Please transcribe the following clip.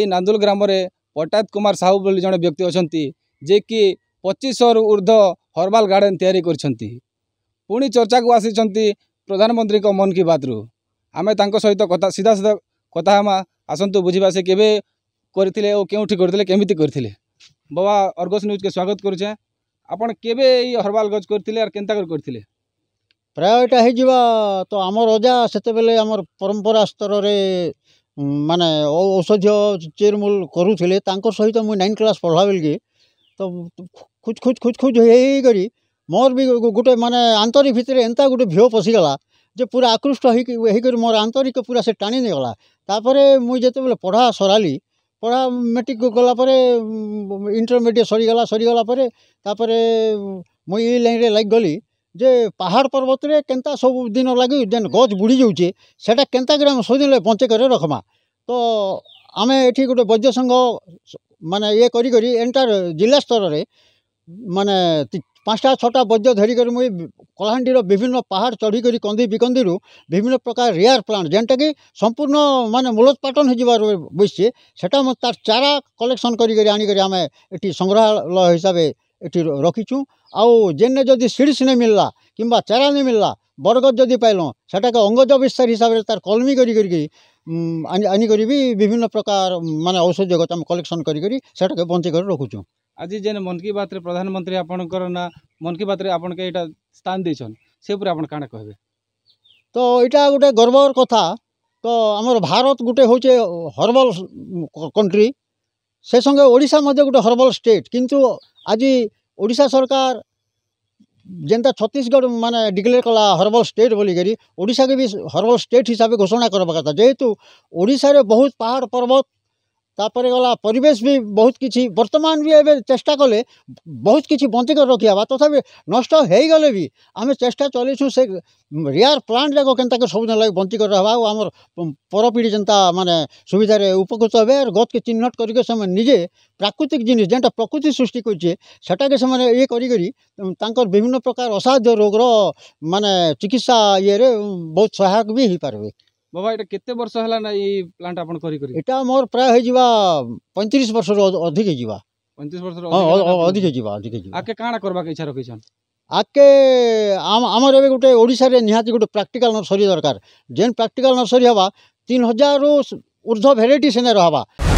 এই ନାନ୍ଦୁଲ ଗ୍ରାମରେ ପଟ୍ଟାୟତ କୁମାର ସାହୁ ବୋଲି ଜଣେ ବ୍ୟକ୍ତି ଅଛନ୍ତି ଯିଏକି ପଚିଶରୁ ଉର୍ଦ୍ଧ୍ୱ ହର୍ବାଲ ଗାର୍ଡ଼େନ୍ ତିଆରି କରିଛନ୍ତି ପୁଣି ଚର୍ଚ୍ଚାକୁ ଆସିଛନ୍ତି ପ୍ରଧାନମନ୍ତ୍ରୀଙ୍କ ମନ୍ କି ବାତ୍ରୁ ଆମେ ତାଙ୍କ ସହିତ କଥା ସିଧା ସିଧା କଥା ହେମା ଆସନ୍ତୁ ବୁଝିବା ସେ କେବେ କରିଥିଲେ ଓ କେଉଁଠି କରିଥିଲେ କେମିତି କରିଥିଲେ ବାବା ଅର୍ଗସ ନ୍ୟୁଜ୍କେ ସ୍ୱାଗତ କରୁଛେ ଆପଣ କେବେ ଏଇ ହର୍ବାଲ ଗଛ କରିଥିଲେ ଆର୍ କେନ୍ତା କରି କରିଥିଲେ ପ୍ରାୟ ଏଇଟା ହେଇଯିବା ତ ଆମର ଅଜା ସେତେବେଳେ ଆମର ପରମ୍ପରା ସ୍ତରରେ ମାନେ ଔଷଧୀୟ ଚେରମୂଲ କରୁଥିଲେ ତାଙ୍କ ସହିତ ମୁଇଁ ନାଇନ୍ କ୍ଲାସ୍ ପଢ଼୍ଲା ବେଲ୍କେ ତ ଖୁଜ୍ ଖୁଜ୍ ଖୁଜ୍ ଖୁଜ୍ ହେଇ ହେଇକରି ମୋର୍ ବି ଗୁଟେ ମାନେ ଆନ୍ତରିକ୍ ଭିତ୍ରେ ଏନ୍ତା ଗୁଟେ ଭିଓ ପଶିଗଲା ଯେ ପୁରା ଆକୃଷ୍ଟ ହେଇକି ହେଇକରି ମୋର୍ ଆନ୍ତରିକ୍କେ ପୁରା ସେ ଟାଣି ନେଇଗଲା ତା'ପରେ ମୁଇଁ ଯେତେବେଲେ ପଢ଼ା ସରାଲି ପଢ଼ା ମେଟ୍ରିକ୍ ଗଲା ପରେ ଇଣ୍ଟର୍ମିଡ଼ିଏଟ୍ ସରିଗଲା ସରିଗଲା ପରେ ତା'ପରେ ମୁଇଁ ଇ ଲାଇନ୍ରେ ଲାଗିଗଲି যে পাহাড় পর্বতরে কেন্তা সব দিন লাগি যেন গছ বুড়ি যাউছে সেটা কেন্তা করে আমি সবদিন বঞ্চে করে রখমা তো আমি এটি গোটে বৈদ্য সংঘ মানে ইয়ে করি করি এন্টার জেলা স্তরের মানে পাঁচটা ছটা বৈদ্য ধরিকি মুই কলাহাণ্ডির বিভিন্ন পাহাড় চড়িকি কন্দি বিকন্দি বিভিন্ন প্রকার রেয়ার প্লান্ট যেটাকি সম্পূর্ণ মানে মূলোৎপাটন হয়ে যাবার বসছে সেটা তার চারা কলেকশন করি আনিকি আমি এটি সংগ্রহালয় হিসাবে ଏଠି ରଖିଛୁଁ ଆଉ ଯେନେ ଯଦି ସିଡ଼ିସ୍ ନାଇଁ ମିଲ୍ଲା କିମ୍ବା ଚାରା ନାଇଁ ମିଲ୍ଲା ବରଗଦ୍ ଯଦି ପାଇଲୁଁ ସେଟାକେ ଅଙ୍ଗଜ ବିସ୍ତାର ହିସାବରେ ତାର୍ କଲ୍ମି କରି କରିକି ଆନିକରି ବି ବିଭିନ୍ନ ପ୍ରକାର ମାନେ ଔଷଧ ଜଗତ ଆମେ କଲେକ୍ସନ୍ କରି କରି ସେଟାକେ ବଞ୍ଚେଇ କରି ରଖୁଛୁଁ ଆଜି ଯେନ୍ ମନ୍ କି ବାତ୍ରେ ପ୍ରଧାନମନ୍ତ୍ରୀ ଆପଣଙ୍କର ନା ମନ୍ କି ବାତ୍ରେ ଆପଣକେ ଏଇଟା ସ୍ଥାନ ଦେଇଛନ୍ ସେ ଉପରେ ଆପଣ କାଣା କହିବେ ତ ଏଇଟା ଗୋଟେ ଗର୍ବର କଥା ତ ଆମର ଭାରତ ଗୋଟେ ହଉଛେ ହର୍ବାଲ୍ କଣ୍ଟ୍ରି ସେ ସଙ୍ଗେ ଓଡ଼ିଶା ମଧ୍ୟ ଗୋଟେ ହର୍ବାଲ୍ ଷ୍ଟେଟ୍ କିନ୍ତୁ ଆଜି ଓଡ଼ିଶା ସରକାର ଯେନ୍ତା ଛତିଶଗଡ଼ ମାନେ ଡିକ୍ଲେର୍ କଲା ହର୍ବାଲ୍ ଷ୍ଟେଟ୍ ବୋଲିକରି ଓଡ଼ିଶାକେ ବି ହର୍ବାଲ୍ ଷ୍ଟେଟ୍ ହିସାବରେ ଘୋଷଣା କରବା କଥା ଯେହେତୁ ଓଡ଼ିଶାରେ ବହୁତ ପାହାଡ଼ ପର୍ବତ ତାପରେ ଗଲା ପରିବେଶ ବି ବହୁତ କିଛି ବର୍ତ୍ତମାନ ବି ଏବେ ଚେଷ୍ଟା କଲେ ବହୁତ କିଛି ବଞ୍ଚିକରି ରଖିହେବା ତଥାପି ନଷ୍ଟ ହେଇଗଲେ ବି ଆମେ ଚେଷ୍ଟା ଚଲେଇଛୁଁ ସେ ରେୟାର୍ ପ୍ଲାଣ୍ଟ ଯାକ କେନ୍ତାକରି ସବୁଦିନ ଲାଗି ବଞ୍ଚିକରି ରହେବା ଆଉ ଆମର ପରପିଢ଼ି ଯେନ୍ତା ମାନେ ସୁବିଧାରେ ଉପକୃତ ହେବେ ଆର୍ ଗଛ୍କେ ଚିହ୍ନଟ କରିକି ସେମାନେ ନିଜେ ପ୍ରାକୃତିକ ଜିନିଷ ଯେନ୍ଟା ପ୍ରକୃତି ସୃଷ୍ଟି କରିଛେ ସେଟାକେ ସେମାନେ ଇଏ କରିକରି ତାଙ୍କର ବିଭିନ୍ନ ପ୍ରକାର ଅସାଧ୍ୟ ରୋଗର ମାନେ ଚିକିତ୍ସା ଇଏରେ ବହୁତ ସହାୟକ ବି ହେଇପାରିବେ বাবা এটা কেতে বর্ষ হল না এই প্লান্ট আপন করি করি এটা মোর প্রায় হয়ে যা পঁয়ত্রিশ বর্ষর অধিক হয়ে যা পঁয়ত্রিশ বর্ষর অধিক হয়ে যা অধিক হয়ে যা আগে কাণ করবাকে ইচ্ছা রকিছন ଆଗକେ ଆମର ଏବେ ଗୋଟେ ଓଡ଼ିଶାରେ ନିହାତି ଗୋଟେ ପ୍ରାକ୍ଟିକାଲ ନର୍ସରୀ ଦରକାର ଯେନ୍ ପ୍ରାକ୍ଟିକାଲ ନର୍ସରୀ ହେବା ତିନି ହଜାରରୁ ଉର୍ଦ୍ଧ୍ୱ ଭେରାଇଟି ସେନେ ରହବା